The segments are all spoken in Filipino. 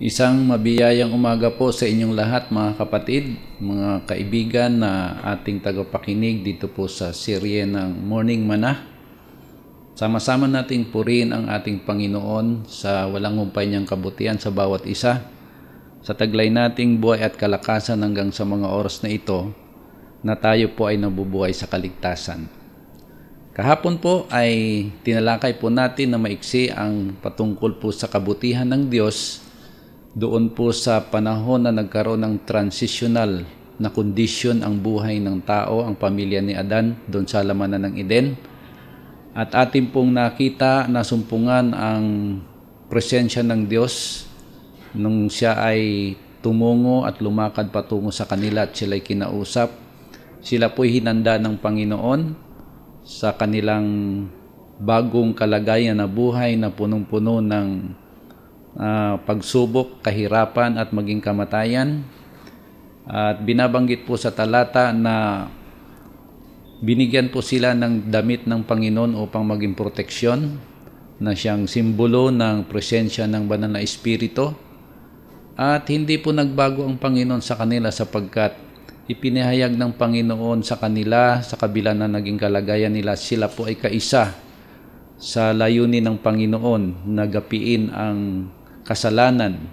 Isang mabiyayang umaga po sa inyong lahat mga kapatid, mga kaibigan na ating tagapakinig dito po sa serye ng Morning Manah. Sama-sama nating purin ang ating Panginoon sa walang humpay niyang kabutihan sa bawat isa. Sa taglay nating buhay at kalakasan hanggang sa mga oras na ito na tayo po ay nabubuhay sa kaligtasan. Kahapon po ay tinalakay po natin na maiksi ang patungkol po sa kabutihan ng Diyos doon po sa panahon na nagkaroon ng transitional na condition ang buhay ng tao, ang pamilya ni Adan doon sa lamanan ng Eden. At atin pong nakita na sumpungan ang presensya ng Diyos nung siya ay tumungo at lumakad patungo sa kanila at sila'y kinausap. Sila po'y hinanda ng Panginoon sa kanilang bagong kalagayan na buhay na punong-puno ng uh, pagsubok, kahirapan at maging kamatayan. At binabanggit po sa talata na binigyan po sila ng damit ng Panginoon upang maging proteksyon na siyang simbolo ng presensya ng banal na espiritu. At hindi po nagbago ang Panginoon sa kanila sapagkat ipinahayag ng Panginoon sa kanila sa kabila na naging kalagayan nila sila po ay kaisa sa layunin ng Panginoon na gapiin ang kasalanan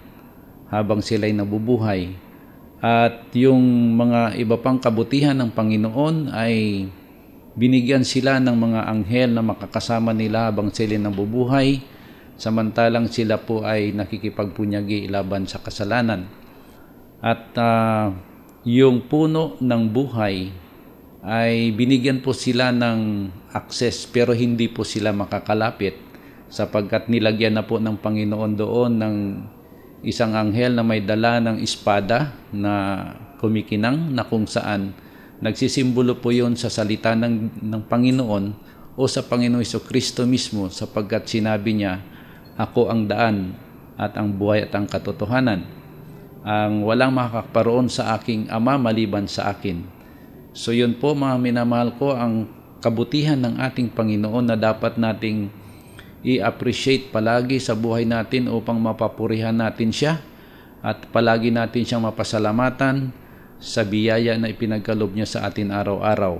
habang sila'y nabubuhay. At yung mga iba pang kabutihan ng Panginoon ay binigyan sila ng mga anghel na makakasama nila habang sila'y nabubuhay, samantalang sila po ay nakikipagpunyagi laban sa kasalanan. At uh, yung puno ng buhay ay binigyan po sila ng access pero hindi po sila makakalapit sapagkat nilagyan na po ng Panginoon doon ng isang anghel na may dala ng espada na kumikinang na kung saan nagsisimbolo po yon sa salita ng, ng Panginoon o sa Panginoon Iso Kristo mismo sapagkat sinabi niya, Ako ang daan at ang buhay at ang katotohanan. Ang walang makakaparoon sa aking ama maliban sa akin. So yun po mga minamahal ko ang kabutihan ng ating Panginoon na dapat nating i-appreciate palagi sa buhay natin upang mapapurihan natin siya at palagi natin siyang mapasalamatan sa biyaya na ipinagkalob niya sa atin araw-araw.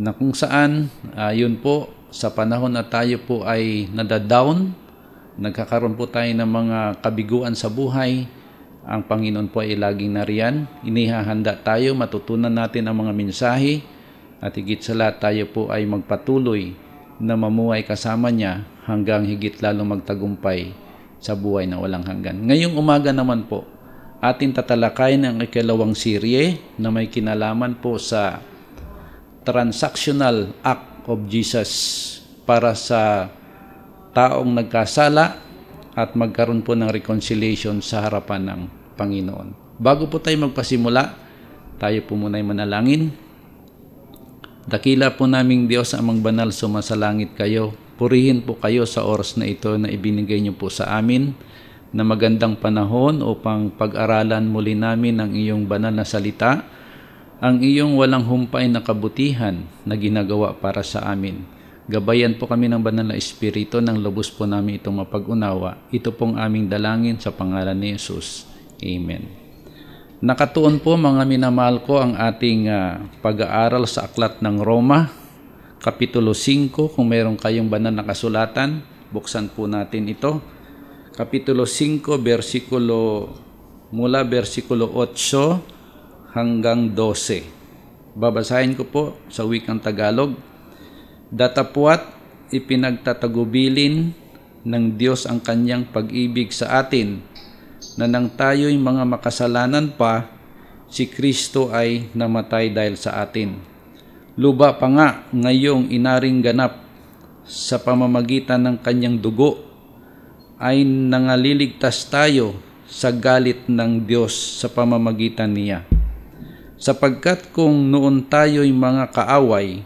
Na kung saan, uh, yun po, sa panahon na tayo po ay nadadown, nagkakaroon po tayo ng mga kabiguan sa buhay, ang Panginoon po ay laging nariyan. Inihahanda tayo, matutunan natin ang mga mensahe, at higit sa lahat tayo po ay magpatuloy na mamuhay kasama niya hanggang higit lalo magtagumpay sa buhay na walang hanggan. Ngayong umaga naman po, atin tatalakayin ang ikalawang serye na may kinalaman po sa transactional act of Jesus para sa taong nagkasala at magkaroon po ng reconciliation sa harapan ng Panginoon. Bago po tayo magpasimula, tayo po muna'y manalangin. Dakila po naming Diyos amang banal sumasalangit kayo. Purihin po kayo sa oras na ito na ibinigay niyo po sa amin na magandang panahon upang pag-aralan muli namin ang iyong banal na salita, ang iyong walang humpay na kabutihan na ginagawa para sa amin. Gabayan po kami ng banal na espiritu nang lubos po namin itong mapag-unawa. Ito pong aming dalangin sa pangalan ni Jesus. Amen. Nakatuon po mga minamahal ko ang ating uh, pag-aaral sa Aklat ng Roma, Kapitulo 5. Kung meron kayong banal na kasulatan, buksan po natin ito. Kapitulo 5, versikulo, mula versikulo 8 hanggang 12. Babasahin ko po sa wikang Tagalog. Datapwat ipinagtatagubilin ng Diyos ang kanyang pag-ibig sa atin – na nang tayo'y mga makasalanan pa, si Kristo ay namatay dahil sa atin. Luba pa nga ngayong inaring ganap sa pamamagitan ng kanyang dugo ay nangaliligtas tayo sa galit ng Diyos sa pamamagitan niya. Sapagkat kung noon tayo'y mga kaaway,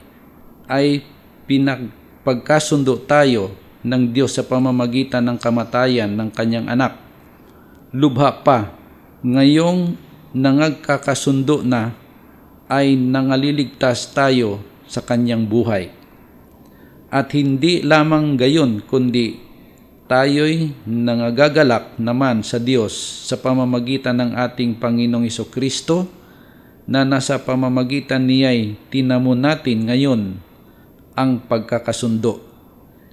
ay pinagpagkasundo tayo ng Diyos sa pamamagitan ng kamatayan ng kanyang anak lubha pa. Ngayong nangagkakasundo na ay nangaliligtas tayo sa kanyang buhay. At hindi lamang gayon kundi tayo'y nangagagalak naman sa Diyos sa pamamagitan ng ating Panginoong Iso Kristo na nasa pamamagitan niya'y tinamo natin ngayon ang pagkakasundo.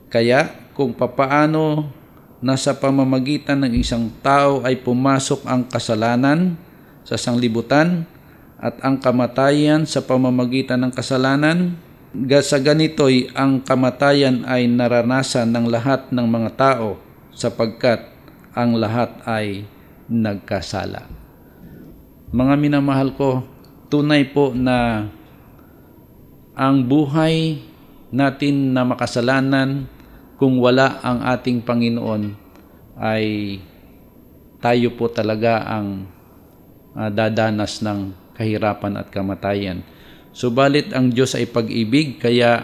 Kaya kung papaano na sa pamamagitan ng isang tao ay pumasok ang kasalanan sa sanglibutan at ang kamatayan sa pamamagitan ng kasalanan. Sa ganito'y ang kamatayan ay naranasan ng lahat ng mga tao sapagkat ang lahat ay nagkasala. Mga minamahal ko, tunay po na ang buhay natin na makasalanan kung wala ang ating Panginoon ay tayo po talaga ang uh, dadanas ng kahirapan at kamatayan. Subalit ang Diyos ay pag-ibig kaya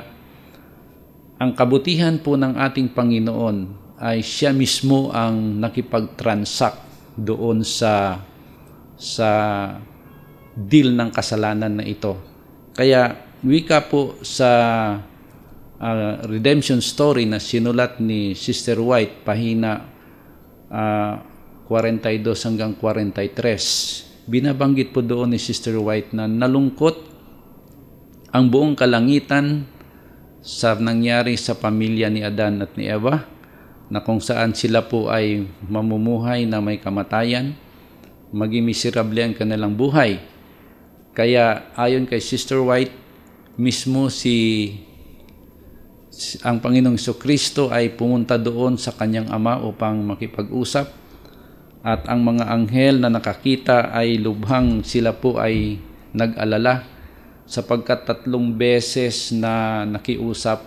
ang kabutihan po ng ating Panginoon ay siya mismo ang nakipag-transact doon sa sa deal ng kasalanan na ito. Kaya wika po sa uh, redemption story na sinulat ni Sister White, pahina uh, 42 hanggang 43, binabanggit po doon ni Sister White na nalungkot ang buong kalangitan sa nangyari sa pamilya ni Adan at ni Eva na kung saan sila po ay mamumuhay na may kamatayan, maging miserable ang kanilang buhay. Kaya ayon kay Sister White, mismo si ang Panginoong Kristo ay pumunta doon sa kanyang ama upang makipag-usap at ang mga anghel na nakakita ay lubhang sila po ay nag-alala sapagkat tatlong beses na nakiusap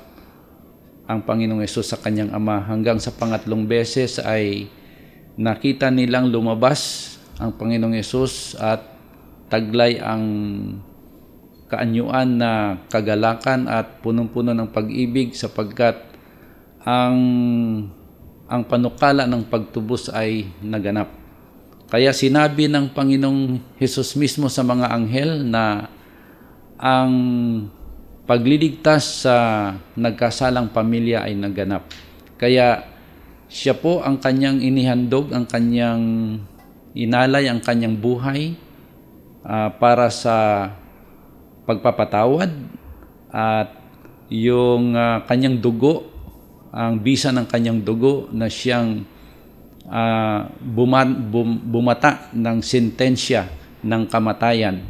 ang Panginoong Yesus sa kanyang ama hanggang sa pangatlong beses ay nakita nilang lumabas ang Panginoong Yesus at taglay ang kaanyuan na kagalakan at punong-puno ng pag-ibig sapagkat ang ang panukala ng pagtubos ay naganap. Kaya sinabi ng Panginoong Hesus mismo sa mga anghel na ang pagliligtas sa nagkasalang pamilya ay naganap. Kaya siya po ang kanyang inihandog, ang kanyang inalay, ang kanyang buhay uh, para sa pagpapatawad at yung uh, kanyang dugo, ang bisa ng kanyang dugo na siyang uh, ah, buma, bum, bumata ng sentensya ng kamatayan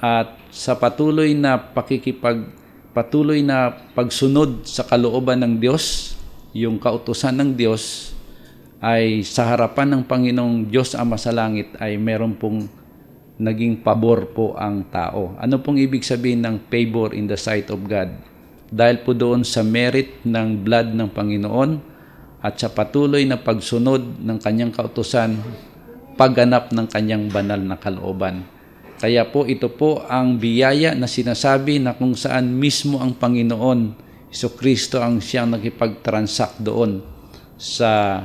at sa patuloy na pakikipag patuloy na pagsunod sa kalooban ng Diyos, yung kautusan ng Diyos ay sa harapan ng Panginoong Diyos Ama sa langit ay meron pong naging pabor po ang tao. Ano pong ibig sabihin ng favor in the sight of God? Dahil po doon sa merit ng blood ng Panginoon at sa patuloy na pagsunod ng kanyang kautosan, pagganap ng kanyang banal na kalooban. Kaya po ito po ang biyaya na sinasabi na kung saan mismo ang Panginoon Iso Kristo ang siyang nakipag-transact doon sa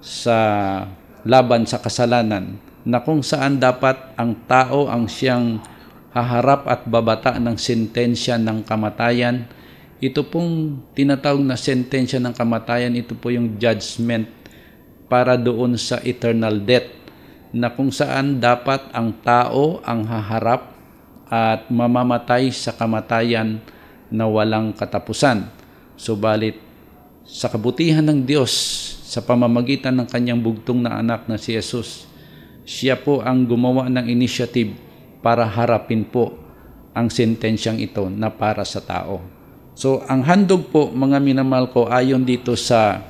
sa laban sa kasalanan na kung saan dapat ang tao ang siyang haharap at babata ng sentensya ng kamatayan. Ito pong tinatawag na sentensya ng kamatayan, ito po yung judgment para doon sa eternal death na kung saan dapat ang tao ang haharap at mamamatay sa kamatayan na walang katapusan. Subalit sa kabutihan ng Diyos sa pamamagitan ng kanyang bugtong na anak na si Jesus, siya po ang gumawa ng initiative para harapin po ang sentensyang ito na para sa tao. So, ang handog po, mga minamahal ko, ayon dito sa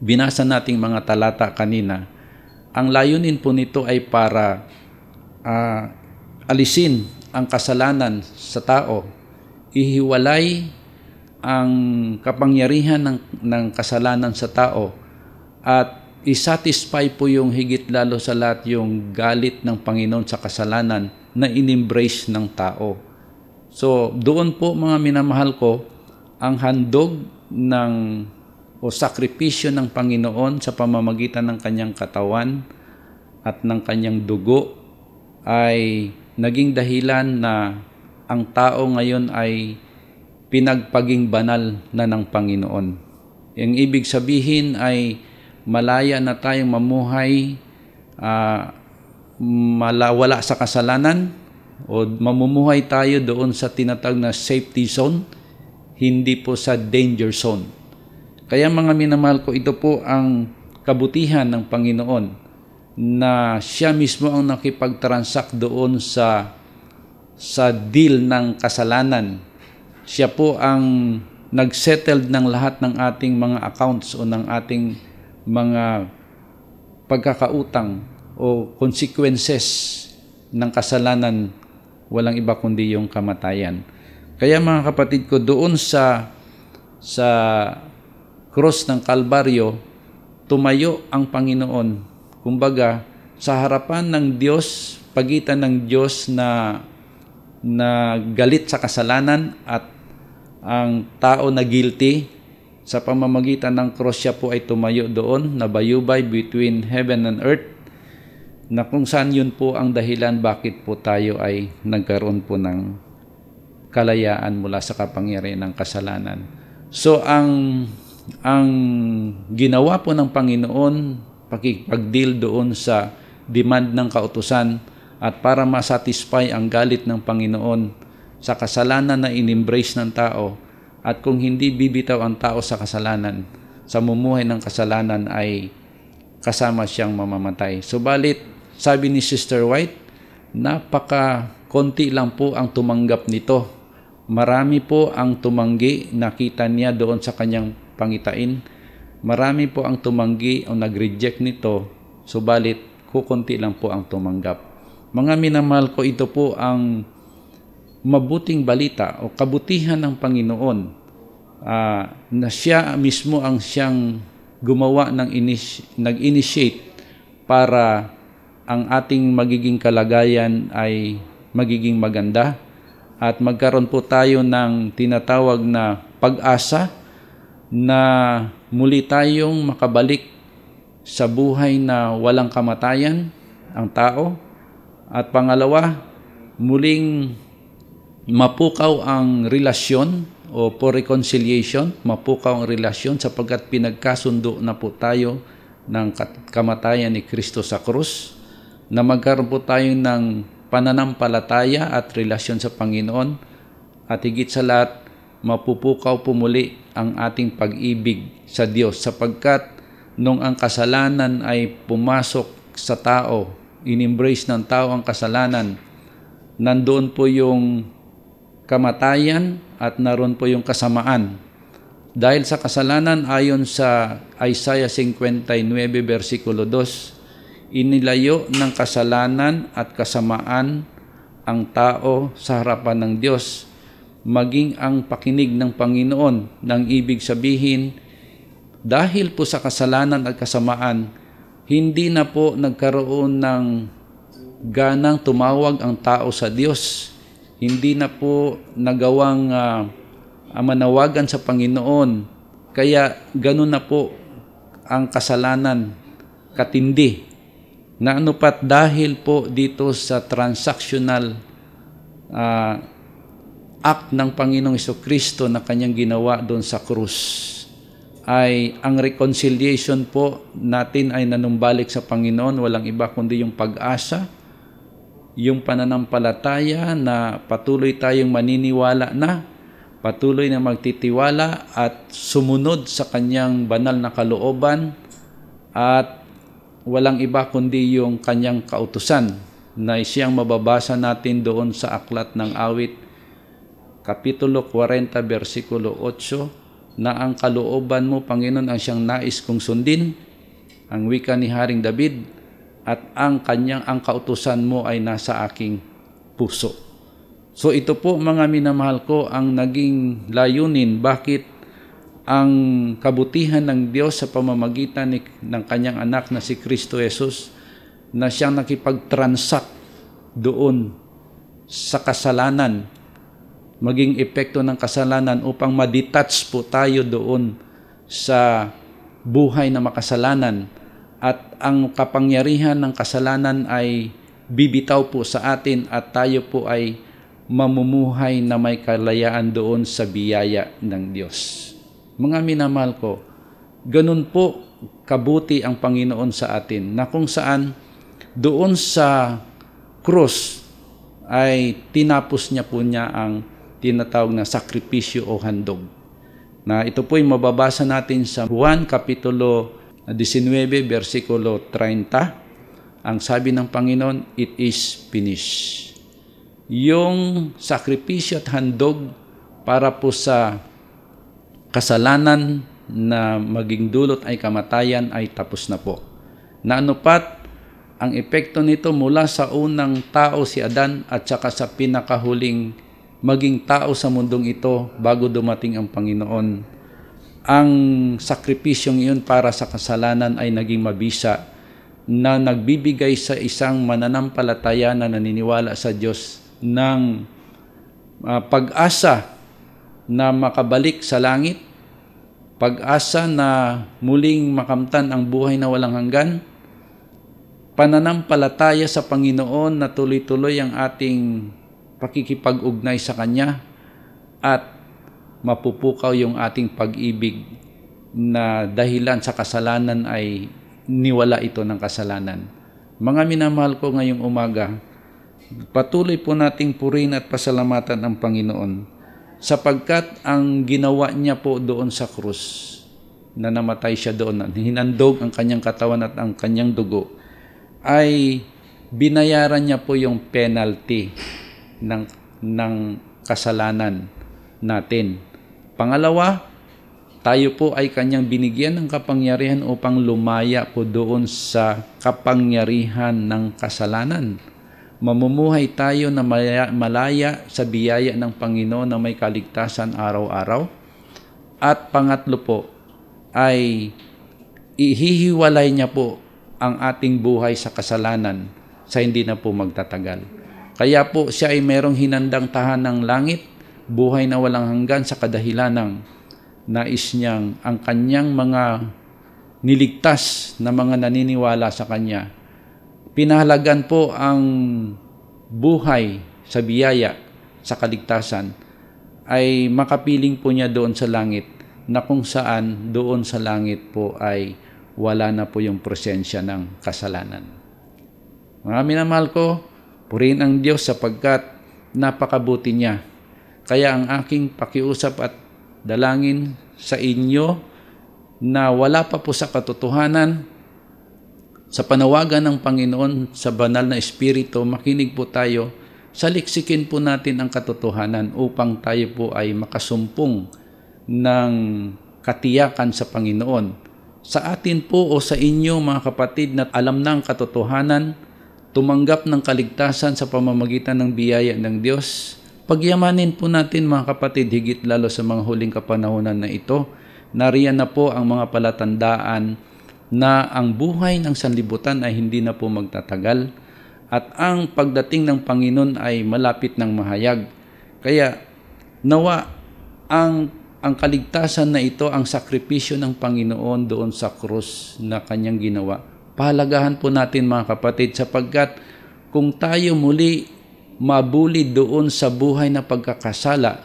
binasa nating mga talata kanina, ang layunin po nito ay para uh, alisin ang kasalanan sa tao, ihiwalay ang kapangyarihan ng, ng kasalanan sa tao, at isatisfy po yung higit lalo sa lahat yung galit ng Panginoon sa kasalanan na in-embrace ng tao. So, doon po mga minamahal ko, ang handog ng o sakripisyo ng Panginoon sa pamamagitan ng kanyang katawan at ng kanyang dugo ay naging dahilan na ang tao ngayon ay pinagpaging banal na ng Panginoon. Ang ibig sabihin ay malaya na tayong mamuhay uh, ah, malawala sa kasalanan o mamumuhay tayo doon sa tinatag na safety zone, hindi po sa danger zone. Kaya mga minamahal ko, ito po ang kabutihan ng Panginoon na siya mismo ang nakipag-transact doon sa sa deal ng kasalanan. Siya po ang nagsettled ng lahat ng ating mga accounts o ng ating mga pagkakautang o consequences ng kasalanan, walang iba kundi yung kamatayan. Kaya mga kapatid ko, doon sa sa cross ng Kalbaryo, tumayo ang Panginoon. Kumbaga, sa harapan ng Diyos, pagitan ng Diyos na na galit sa kasalanan at ang tao na guilty sa pamamagitan ng cross siya po ay tumayo doon na bayubay between heaven and earth na kung saan yun po ang dahilan bakit po tayo ay nagkaroon po ng kalayaan mula sa kapangyarihan ng kasalanan. So ang ang ginawa po ng Panginoon pakikipag-deal doon sa demand ng kautusan at para masatisfy ang galit ng Panginoon sa kasalanan na in-embrace ng tao at kung hindi bibitaw ang tao sa kasalanan, sa mumuhay ng kasalanan ay kasama siyang mamamatay. Subalit, sabi ni Sister White, napaka konti lang po ang tumanggap nito. Marami po ang tumanggi nakita niya doon sa kanyang pangitain. Marami po ang tumanggi o nag-reject nito, subalit kukunti lang po ang tumanggap. Mga minamahal ko, ito po ang mabuting balita o kabutihan ng Panginoon uh, na siya mismo ang siyang gumawa ng inis- nag-initiate para ang ating magiging kalagayan ay magiging maganda at magkaroon po tayo ng tinatawag na pag-asa na muli tayong makabalik sa buhay na walang kamatayan ang tao at pangalawa muling mapukaw ang relasyon o for reconciliation, mapukaw ang relasyon sapagkat pinagkasundo na po tayo ng kamatayan ni Kristo sa krus, na magkaroon po tayo ng pananampalataya at relasyon sa Panginoon, at higit sa lahat, mapupukaw po muli ang ating pag-ibig sa Diyos sapagkat nung ang kasalanan ay pumasok sa tao, in-embrace ng tao ang kasalanan, nandoon po yung kamatayan at naroon po yung kasamaan. Dahil sa kasalanan ayon sa Isaiah 59 versikulo 2, inilayo ng kasalanan at kasamaan ang tao sa harapan ng Diyos, maging ang pakinig ng Panginoon ng ibig sabihin, dahil po sa kasalanan at kasamaan, hindi na po nagkaroon ng ganang tumawag ang tao sa Diyos hindi na po nagawang uh, ah, manawagan sa Panginoon. Kaya ganun na po ang kasalanan katindi na ano pat dahil po dito sa transactional uh, act ng Panginoong Kristo na kanyang ginawa doon sa krus ay ang reconciliation po natin ay nanumbalik sa Panginoon, walang iba kundi yung pag-asa yung pananampalataya na patuloy tayong maniniwala na, patuloy na magtitiwala at sumunod sa kanyang banal na kalooban at walang iba kundi yung kanyang kautusan na siyang mababasa natin doon sa aklat ng awit Kapitulo 40 versikulo 8 na ang kalooban mo Panginoon ang siyang nais kong sundin ang wika ni Haring David at ang kanyang ang kautusan mo ay nasa aking puso. So ito po mga minamahal ko ang naging layunin bakit ang kabutihan ng Diyos sa pamamagitan ni, ng kanyang anak na si Kristo Jesus na siyang nakipag-transact doon sa kasalanan maging epekto ng kasalanan upang ma-detach po tayo doon sa buhay na makasalanan at ang kapangyarihan ng kasalanan ay bibitaw po sa atin at tayo po ay mamumuhay na may kalayaan doon sa biyaya ng Diyos. Mga minamahal ko, ganun po kabuti ang Panginoon sa atin na kung saan doon sa cross ay tinapos niya po niya ang tinatawag na sakripisyo o handog. Na ito po ay mababasa natin sa Juan Kapitulo 19, versikulo 30, ang sabi ng Panginoon, it is finished. Yung sakripisyo at handog para po sa kasalanan na maging dulot ay kamatayan ay tapos na po. Naanupat, ang epekto nito mula sa unang tao si Adan at saka sa pinakahuling maging tao sa mundong ito bago dumating ang Panginoon ang sakripisyong iyon para sa kasalanan ay naging mabisa na nagbibigay sa isang mananampalataya na naniniwala sa Diyos ng uh, pag-asa na makabalik sa langit, pag-asa na muling makamtan ang buhay na walang hanggan, pananampalataya sa Panginoon na tuloy-tuloy ang ating pakikipag-ugnay sa Kanya at mapupukaw yung ating pag-ibig na dahilan sa kasalanan ay niwala ito ng kasalanan. Mga minamahal ko ngayong umaga, patuloy po nating purin at pasalamatan ang Panginoon sapagkat ang ginawa niya po doon sa krus na namatay siya doon, hinandog ang kanyang katawan at ang kanyang dugo, ay binayaran niya po yung penalty ng, ng kasalanan natin. Pangalawa, tayo po ay kanyang binigyan ng kapangyarihan upang lumaya po doon sa kapangyarihan ng kasalanan. Mamumuhay tayo na malaya sa biyaya ng Panginoon na may kaligtasan araw-araw. At pangatlo po ay ihihiwalay niya po ang ating buhay sa kasalanan sa hindi na po magtatagal. Kaya po siya ay merong hinandang tahan ng langit buhay na walang hanggan sa kadahilan ng nais niyang ang kanyang mga niligtas na mga naniniwala sa kanya. Pinahalagan po ang buhay sa biyaya sa kaligtasan ay makapiling po niya doon sa langit na kung saan doon sa langit po ay wala na po yung presensya ng kasalanan. Mga minamahal ko, purihin ang Diyos sapagkat napakabuti niya kaya ang aking pakiusap at dalangin sa inyo na wala pa po sa katotohanan sa panawagan ng Panginoon sa banal na Espiritu, makinig po tayo, saliksikin po natin ang katotohanan upang tayo po ay makasumpong ng katiyakan sa Panginoon. Sa atin po o sa inyo mga kapatid na alam na ang katotohanan, tumanggap ng kaligtasan sa pamamagitan ng biyaya ng Diyos, Pagyamanin po natin mga kapatid, higit lalo sa mga huling kapanahonan na ito, nariyan na po ang mga palatandaan na ang buhay ng sanlibutan ay hindi na po magtatagal at ang pagdating ng Panginoon ay malapit ng mahayag. Kaya nawa ang ang kaligtasan na ito ang sakripisyo ng Panginoon doon sa krus na kanyang ginawa. Pahalagahan po natin mga kapatid sapagkat kung tayo muli mabulid doon sa buhay na pagkakasala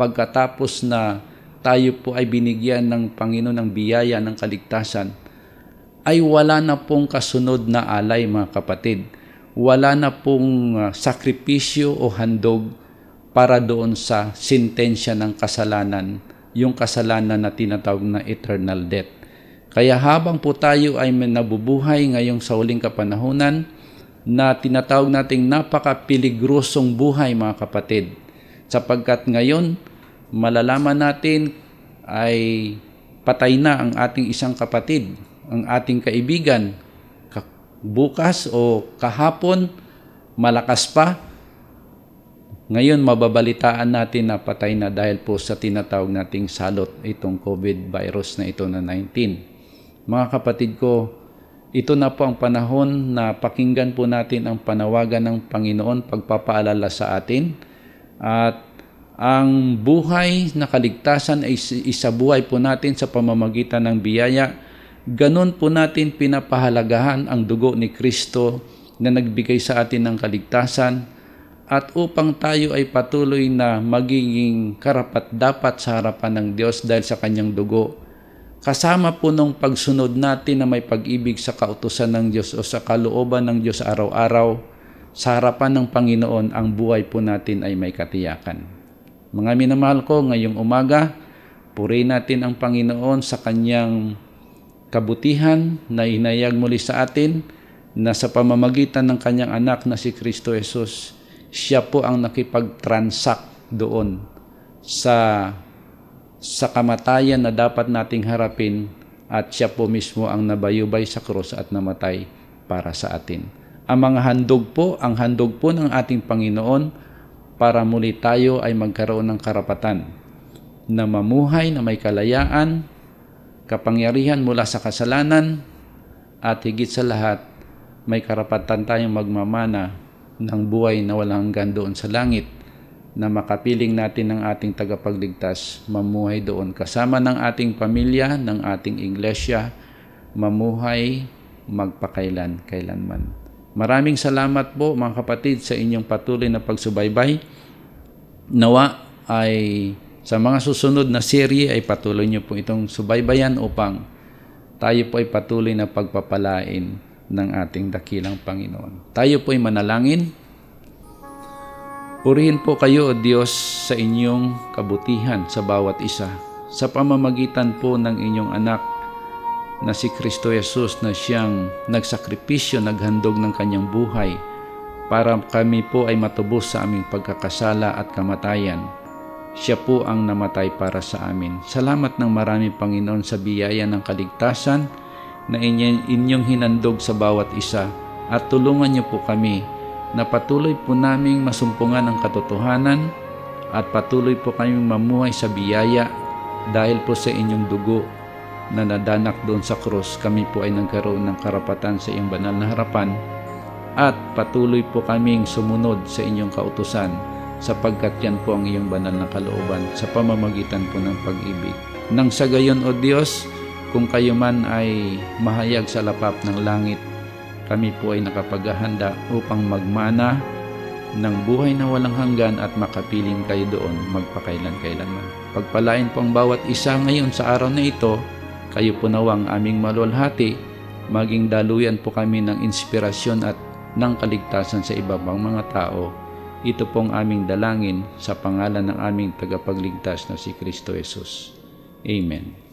pagkatapos na tayo po ay binigyan ng Panginoon ng biyaya ng kaligtasan ay wala na pong kasunod na alay mga kapatid. Wala na pong ah, sakripisyo o handog para doon sa sintensya ng kasalanan, yung kasalanan na tinatawag na eternal death. Kaya habang po tayo ay nabubuhay ngayong sa huling kapanahunan, na tinatawag nating napakapiligrosong buhay mga kapatid. Sapagkat ngayon, malalaman natin ay patay na ang ating isang kapatid, ang ating kaibigan. Bukas o kahapon, malakas pa. Ngayon, mababalitaan natin na patay na dahil po sa tinatawag nating salot itong COVID virus na ito na 19. Mga kapatid ko, ito na po ang panahon na pakinggan po natin ang panawagan ng Panginoon pagpapaalala sa atin. At ang buhay na kaligtasan ay isabuhay po natin sa pamamagitan ng biyaya. Ganon po natin pinapahalagahan ang dugo ni Kristo na nagbigay sa atin ng kaligtasan at upang tayo ay patuloy na magiging karapat dapat sa harapan ng Diyos dahil sa kanyang dugo kasama po nung pagsunod natin na may pag-ibig sa kautusan ng Diyos o sa kalooban ng Diyos araw-araw, sa harapan ng Panginoon, ang buhay po natin ay may katiyakan. Mga minamahal ko, ngayong umaga, puri natin ang Panginoon sa kanyang kabutihan na inayag muli sa atin na sa pamamagitan ng kanyang anak na si Kristo Jesus, siya po ang nakipag-transact doon sa sa kamatayan na dapat nating harapin at siya po mismo ang nabayubay sa krus at namatay para sa atin. Ang mga handog po, ang handog po ng ating Panginoon para muli tayo ay magkaroon ng karapatan na mamuhay na may kalayaan, kapangyarihan mula sa kasalanan, at higit sa lahat, may karapatan tayong magmamana ng buhay na walang hanggan doon sa langit na makapiling natin ng ating tagapagligtas, mamuhay doon kasama ng ating pamilya, ng ating iglesia, mamuhay magpakailan kailanman. Maraming salamat po mga kapatid sa inyong patuloy na pagsubaybay. Nawa ay sa mga susunod na serye ay patuloy niyo po itong subaybayan upang tayo po ay patuloy na pagpapalain ng ating dakilang Panginoon. Tayo po ay manalangin. Purihin po kayo, Diyos, sa inyong kabutihan sa bawat isa, sa pamamagitan po ng inyong anak na si Kristo Yesus na siyang nagsakripisyo, naghandog ng kanyang buhay para kami po ay matubos sa aming pagkakasala at kamatayan. Siya po ang namatay para sa amin. Salamat ng marami Panginoon sa biyaya ng kaligtasan na inyong hinandog sa bawat isa at tulungan niyo po kami na patuloy po naming masumpungan ang katotohanan at patuloy po kayong mamuhay sa biyaya dahil po sa inyong dugo na nadanak doon sa krus kami po ay nagkaroon ng karapatan sa iyong banal na harapan at patuloy po kaming sumunod sa inyong kautusan sapagkat yan po ang iyong banal na kalooban sa pamamagitan po ng pag-ibig. Nang sa gayon, O Diyos, kung kayo man ay mahayag sa lapap ng langit kami po ay nakapaghahanda upang magmana ng buhay na walang hanggan at makapiling kayo doon magpakailan-kailanman. Pagpalain po ang bawat isa ngayon sa araw na ito, kayo po nawang aming malulhati, maging daluyan po kami ng inspirasyon at ng kaligtasan sa iba pang mga tao. Ito pong aming dalangin sa pangalan ng aming tagapagligtas na si Kristo Jesus. Amen.